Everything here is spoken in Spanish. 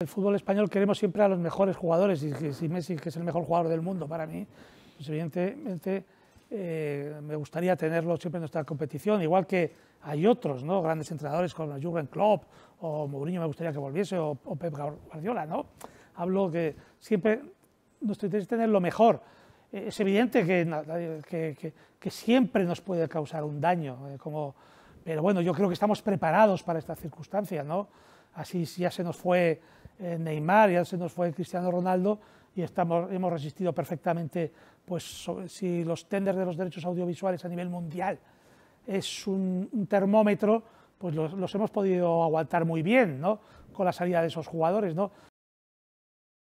El fútbol español queremos siempre a los mejores jugadores y si Messi, que es el mejor jugador del mundo para mí, pues evidentemente eh, me gustaría tenerlo siempre en nuestra competición, igual que hay otros ¿no? grandes entrenadores como Jürgen Klopp o Mourinho, me gustaría que volviese, o, Pep Guardiola, ¿no? Hablo que siempre nuestro interés es tener lo mejor. Eh, es evidente que, que, siempre nos puede causar un daño, eh, como, pero bueno, yo creo que estamos preparados para esta circunstancia, ¿no? Así ya se nos fue eh, Neymar, ya se nos fue Cristiano Ronaldo y hemos resistido perfectamente pues, si los tenders de los derechos audiovisuales a nivel mundial es un, termómetro, pues los, los, hemos podido aguantar muy bien ¿no? con la salida de esos jugadores. ¿no?